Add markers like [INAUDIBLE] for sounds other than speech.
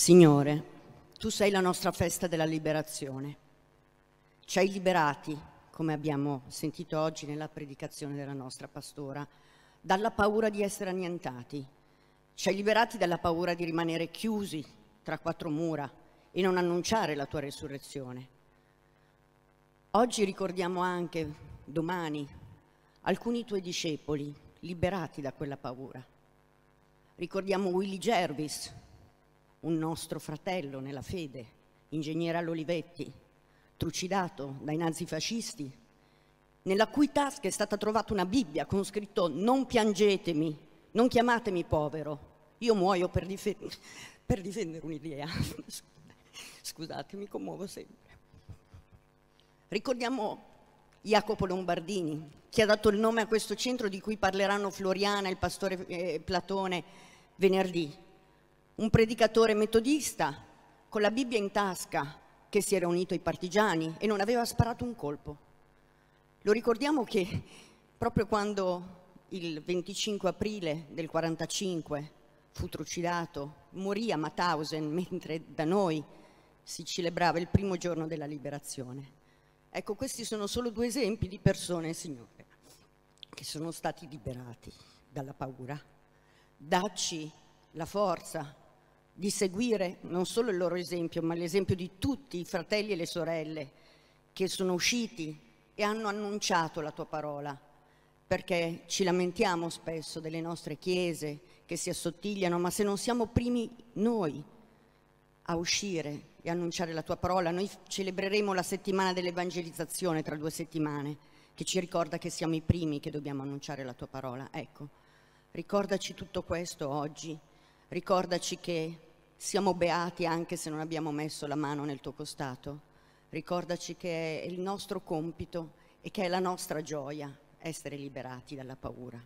Signore, tu sei la nostra festa della liberazione. Ci hai liberati, come abbiamo sentito oggi nella predicazione della nostra pastora, dalla paura di essere annientati. Ci hai liberati dalla paura di rimanere chiusi tra quattro mura e non annunciare la tua resurrezione. Oggi ricordiamo anche, domani, alcuni tuoi discepoli liberati da quella paura. Ricordiamo Willy Jervis, un nostro fratello nella fede, ingegnere all'Olivetti, trucidato dai nazifascisti, nella cui tasca è stata trovata una Bibbia con scritto non piangetemi, non chiamatemi povero, io muoio per, difend [LAUGHS] per difendere un'idea. [LAUGHS] Scusate, mi commuovo sempre. Ricordiamo Jacopo Lombardini, che ha dato il nome a questo centro di cui parleranno Floriana e il pastore eh, Platone venerdì un predicatore metodista con la Bibbia in tasca che si era unito ai partigiani e non aveva sparato un colpo. Lo ricordiamo che proprio quando il 25 aprile del 45 fu trucidato, morì a Mauthausen mentre da noi si celebrava il primo giorno della liberazione. Ecco, questi sono solo due esempi di persone, Signore, che sono stati liberati dalla paura. Dacci la forza di seguire non solo il loro esempio, ma l'esempio di tutti i fratelli e le sorelle che sono usciti e hanno annunciato la tua parola, perché ci lamentiamo spesso delle nostre chiese che si assottigliano, ma se non siamo primi noi a uscire e annunciare la tua parola, noi celebreremo la settimana dell'evangelizzazione tra due settimane, che ci ricorda che siamo i primi che dobbiamo annunciare la tua parola. Ecco, ricordaci tutto questo oggi Ricordaci che siamo beati anche se non abbiamo messo la mano nel tuo costato. Ricordaci che è il nostro compito e che è la nostra gioia essere liberati dalla paura.